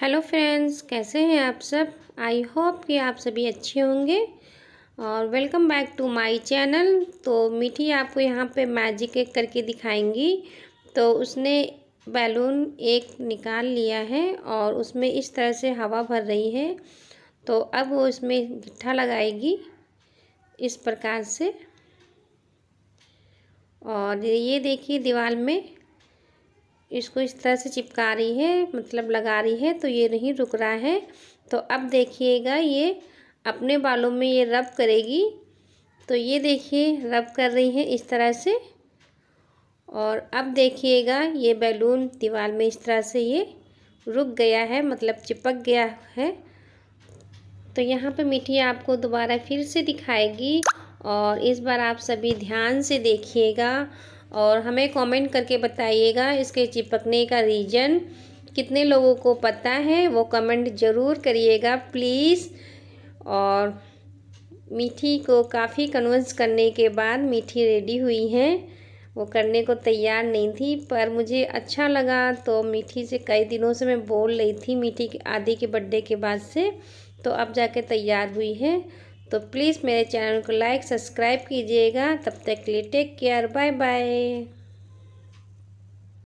hello friends कैसे हैं आप सब आई होप कि आप सभी अच्छे होंगे और welcome back to my channel तो मीठी आपको यहाँ पे मैजिक एक करके दिखाएंगी तो उसने बैलून एक निकाल लिया है और उसमें इस तरह से हवा भर रही है तो अब वो इसमें गिट्ठा लगाएगी इस प्रकार से और ये देखिए दीवार में इसको इस तरह से चिपका रही है मतलब लगा रही है तो ये नहीं रुक रहा है तो अब देखिएगा ये अपने बालों में ये रब करेगी तो ये देखिए रब कर रही है इस तरह से और अब देखिएगा ये बैलून दीवार में इस तरह से ये रुक गया है मतलब चिपक गया है तो यहाँ पे मिठी आपको दोबारा फिर से दिखाएगी और इस बार आप सभी ध्यान से देखिएगा और हमें कमेंट करके बताइएगा इसके चिपकने का रीज़न कितने लोगों को पता है वो कमेंट ज़रूर करिएगा प्लीज़ और मीठी को काफ़ी कन्विंस करने के बाद मीठी रेडी हुई है वो करने को तैयार नहीं थी पर मुझे अच्छा लगा तो मीठी से कई दिनों से मैं बोल रही थी मीठी के आदि के बर्थडे के बाद से तो अब जाके तैयार हुई है तो प्लीज़ मेरे चैनल को लाइक सब्सक्राइब कीजिएगा तब तक के लिए टेक केयर बाय बाय